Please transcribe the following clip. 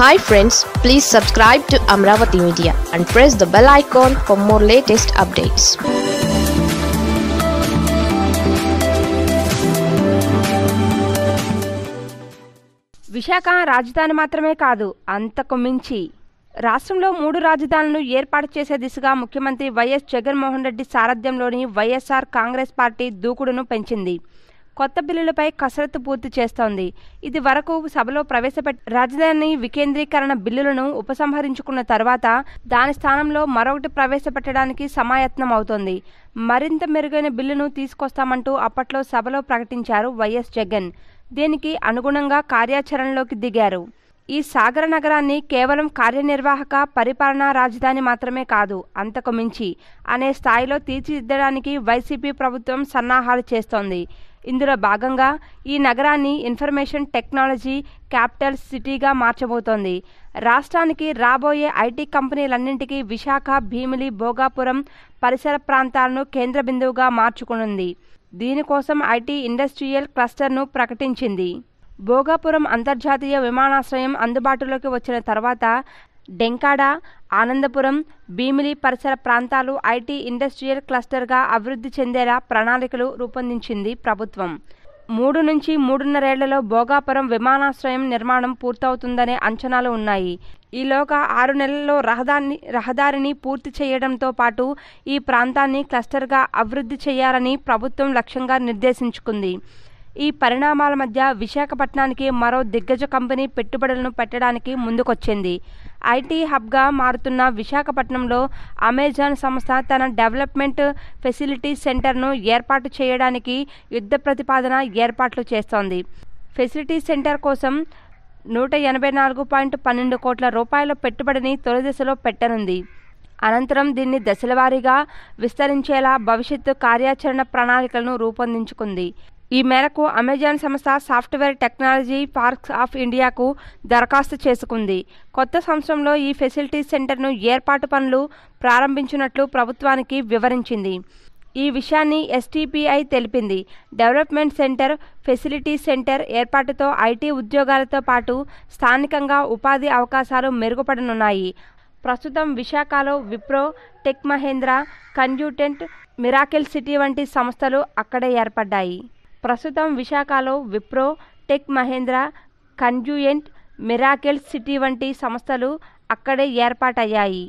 hi friends please subscribe to Amaravati Media and press the bell icon for more latest updates Visakha రాజధాని మాత్రమే కాదు అంతకు మించి రాష్ట్రంలో మూడు రాజధానులు ఏర్పాటు చేసే దిశగా ముఖ్యమంత్రి వైఎస్ జగన్మోహన్ రెడ్డి సారథ్యంలోని వైఎస్ఆర్ కాంగ్రెస్ పార్టీ దూకుడును పెంచింది కొత్త బిల్లులపై కసరత్తు పూర్తి చేస్తోంది ఇది వరకు సభలో ప్రవేశపెట్ట రాజధాని వికేంద్రీకరణ బిల్లులను ఉపసంహరించుకున్న తర్వాత దాని స్థానంలో మరొకటి ప్రవేశపెట్టడానికి సమాయత్నం అవుతోంది మరింత మెరుగైన బిల్లును తీసుకొస్తామంటూ అప్పట్లో సభలో ప్రకటించారు వైఎస్ జగన్ దీనికి అనుగుణంగా కార్యాచరణలోకి దిగారు ఈ సాగర నగరాన్ని కేవలం కార్యనిర్వాహక పరిపాలనా రాజధాని మాత్రమే కాదు అంతకు మించి అనే స్థాయిలో తీర్చిదిద్దడానికి వైసీపీ ప్రభుత్వం సన్నాహాలు చేస్తోంది ఇందులో భాగంగా ఈ నగరాన్ని ఇన్ఫర్మేషన్ టెక్నాలజీ క్యాపిటల్ సిటీగా మార్చబోతోంది రాష్ట్రానికి రాబోయే ఐటీ కంపెనీలన్నింటికీ విశాఖ భీమిలి భోగాపురం పరిసర ప్రాంతాలను కేంద్ర బిందువుగా మార్చుకునుంది దీనికోసం ఐటీ ఇండస్ట్రియల్ క్లస్టర్ను ప్రకటించింది భోగాపురం అంతర్జాతీయ విమానాశ్రయం అందుబాటులోకి వచ్చిన తర్వాత డెంకాడ ఆనందపురం భీమిలి పరిసర ప్రాంతాలు ఐటీ ఇండస్ట్రియల్ క్లస్టర్గా అభివృద్ధి చెందేలా ప్రణాళికలు రూపొందించింది ప్రభుత్వం మూడు నుంచి మూడున్నరేళ్లలో భోగాపురం విమానాశ్రయం నిర్మాణం పూర్తవుతుందనే అంచనాలు ఉన్నాయి ఈలోగా ఆరు నెలల్లో రహదారిని రహదారిని పూర్తి చేయడంతో పాటు ఈ ప్రాంతాన్ని క్లస్టర్గా అభివృద్ధి చేయాలని ప్రభుత్వం లక్ష్యంగా నిర్దేశించుకుంది ఈ పరిణామాల మధ్య విశాఖపట్నానికి మరో దిగ్గజ కంపెనీ పెట్టుబడులను పెట్టడానికి ముందుకొచ్చింది ఐటీ హబ్గా మారుతున్న విశాఖపట్నంలో అమెజాన్ సంస్థ తన డెవలప్మెంట్ ఫెసిలిటీ సెంటర్ను ఏర్పాటు చేయడానికి యుద్ధ ప్రతిపాదన ఏర్పాట్లు చేస్తోంది ఫెసిలిటీ సెంటర్ కోసం నూట ఎనభై నాలుగు పాయింట్ పన్నెండు కోట్ల రూపాయల పెట్టుబడిని తొలిదశలో పెట్టనుంది అనంతరం దీన్ని దశలవారీగా విస్తరించేలా భవిష్యత్తు కార్యాచరణ ప్రణాళికలను రూపొందించుకుంది ఈ మేరకు అమెజాన్ సంస్థ సాఫ్ట్వేర్ టెక్నాలజీ పార్క్స్ ఆఫ్ ఇండియాకు దరఖాస్తు చేసుకుంది కొత్త సంవత్సరంలో ఈ ఫెసిలిటీ సెంటర్ను ఏర్పాటు పనులు ప్రారంభించినట్లు ప్రభుత్వానికి వివరించింది ఈ విషయాన్ని ఎస్టీపీఐ తెలిపింది డెవలప్మెంట్ సెంటర్ ఫెసిలిటీ సెంటర్ ఏర్పాటుతో ఐటీ ఉద్యోగాలతో పాటు స్థానికంగా ఉపాధి అవకాశాలు మెరుగుపడనున్నాయి ప్రస్తుతం విశాఖలో Wipro Tech Mahindra Conduent Miracle city వంటి సంస్థలు అక్కడే ఏర్పడ్డాయి ప్రస్తుతం విశాఖలో Wipro Tech Mahindra Conduent Miracle city వంటి సంస్థలు అక్కడే ఏర్పాటయ్యాయి